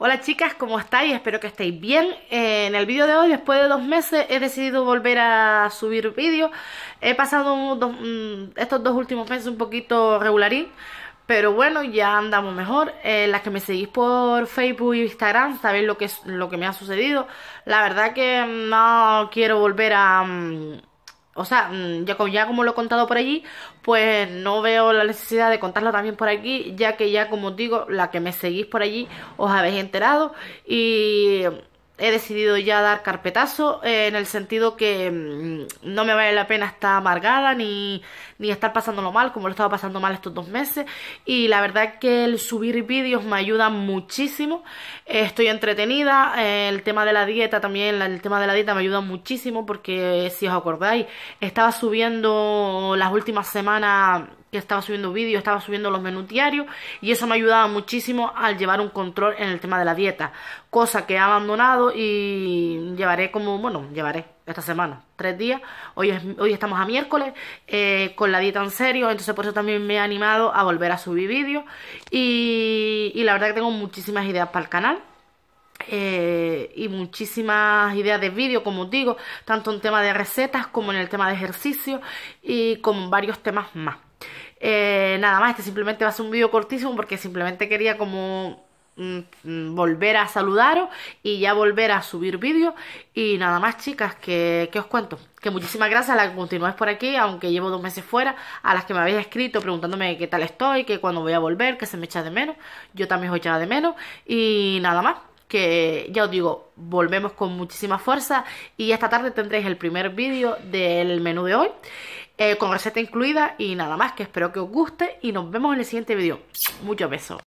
Hola chicas, ¿cómo estáis? Espero que estéis bien. Eh, en el vídeo de hoy, después de dos meses, he decidido volver a subir vídeos. He pasado mm, estos dos últimos meses un poquito regularín, pero bueno, ya andamos mejor. Eh, las que me seguís por Facebook y Instagram sabéis lo que, lo que me ha sucedido. La verdad que no quiero volver a... Mm, o sea, mm, ya como, lo he contado por allí, pues no veo la necesidad de contarlo también por aquí, ya que ya como os digo, la que me seguís por allí os habéis enterado y he decidido ya dar carpetazo eh, en el sentido que mm, no me vale la pena estar amargada ni, ni estar pasándolo mal, como lo estaba pasando mal estos dos meses. Y la verdad es que el subir vídeos me ayuda muchísimo. Eh, estoy entretenida, eh, el tema de la dieta también, el tema de la dieta me ayuda muchísimo porque si os acordáis, estaba subiendo las últimas semanas que estaba subiendo vídeos, estaba subiendo los menús y eso me ayudaba muchísimo al llevar un control en el tema de la dieta, cosa que he abandonado y llevaré como, bueno, llevaré esta semana, tres días, hoy, hoy estamos a miércoles eh, con la dieta en serio, entonces por eso también me he animado a volver a subir vídeos y, la verdad que tengo muchísimas ideas para el canal. Eh, y muchísimas ideas de vídeo, como os digo, tanto en tema de recetas como en el tema de ejercicio y con varios temas más. Eh, nada más, este simplemente va a ser un vídeo cortísimo porque simplemente quería como mm, mm, volver a saludaros y ya volver a subir vídeos y nada más chicas que, os cuento que muchísimas gracias a las que continuáis por aquí aunque llevo dos meses fuera a las que me habéis escrito preguntándome qué tal estoy que cuando voy a volver que se me echa de menos yo también os echa de menos y nada más que ya os digo volvemos con muchísima fuerza y esta tarde tendréis el primer vídeo del menú de hoy eh, con receta incluida y nada más, que espero que os guste y nos vemos en el siguiente vídeo. Muchos besos.